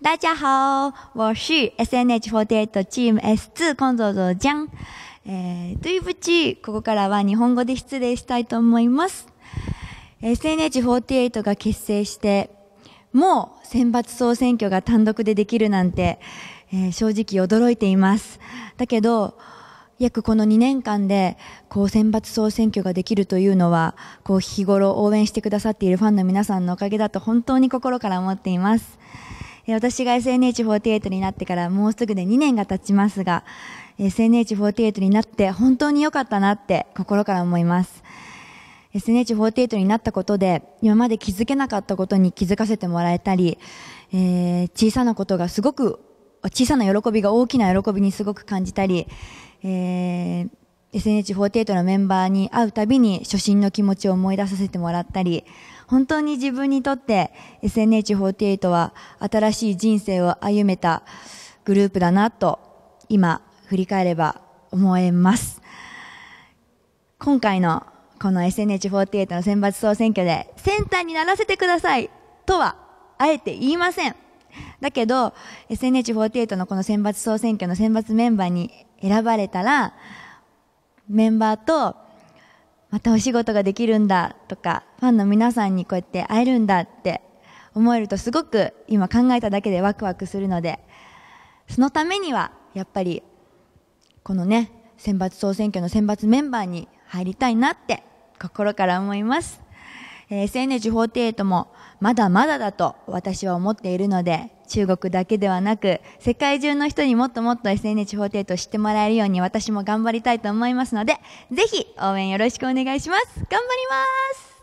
大家好，我是 SNH48 チーム S2 コンゾゾジャン。えー、というぶち、ここからは日本語で失礼したいと思います。SNH48 が結成して、もう選抜総選挙が単独でできるなんて、えー、正直驚いています。だけど、約この2年間でこう選抜総選挙ができるというのはこう日頃応援してくださっているファンの皆さんのおかげだと本当に心から思っています。私が SNH48 になってからもうすぐで2年が経ちますが SNH48 になって本当に良かったなって心から思います。SNH48 になったことで今まで気づけなかったことに気づかせてもらえたり、えー、小さなことがすごく小さな喜びが大きな喜びにすごく感じたり、えー、SNH48 のメンバーに会うたびに初心の気持ちを思い出させてもらったり、本当に自分にとって SNH48 は新しい人生を歩めたグループだなと今振り返れば思えます。今回のこの SNH48 の選抜総選挙でセンターにならせてくださいとはあえて言いません。だけど、SNH48 のこの選抜総選挙の選抜メンバーに選ばれたら、メンバーと、またお仕事ができるんだとか、ファンの皆さんにこうやって会えるんだって思えるとすごく今考えただけでワクワクするので、そのためには、やっぱり、このね、選抜総選挙の選抜メンバーに入りたいなって心から思います。えー、SNH48 もまだまだだと私は思っているので、中国だけではなく、世界中の人にもっともっと SNH48 と知ってもらえるように私も頑張りたいと思いますので、ぜひ応援よろしくお願いします。頑張ります